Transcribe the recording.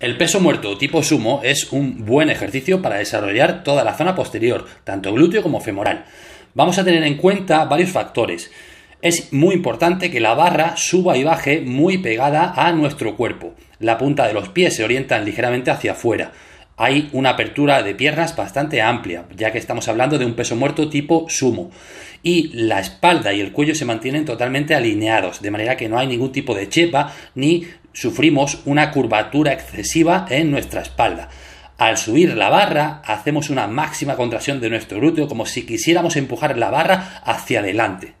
El peso muerto tipo sumo es un buen ejercicio para desarrollar toda la zona posterior, tanto glúteo como femoral. Vamos a tener en cuenta varios factores. Es muy importante que la barra suba y baje muy pegada a nuestro cuerpo. La punta de los pies se orientan ligeramente hacia afuera hay una apertura de piernas bastante amplia, ya que estamos hablando de un peso muerto tipo sumo. Y la espalda y el cuello se mantienen totalmente alineados, de manera que no hay ningún tipo de chepa ni sufrimos una curvatura excesiva en nuestra espalda. Al subir la barra, hacemos una máxima contracción de nuestro glúteo como si quisiéramos empujar la barra hacia adelante.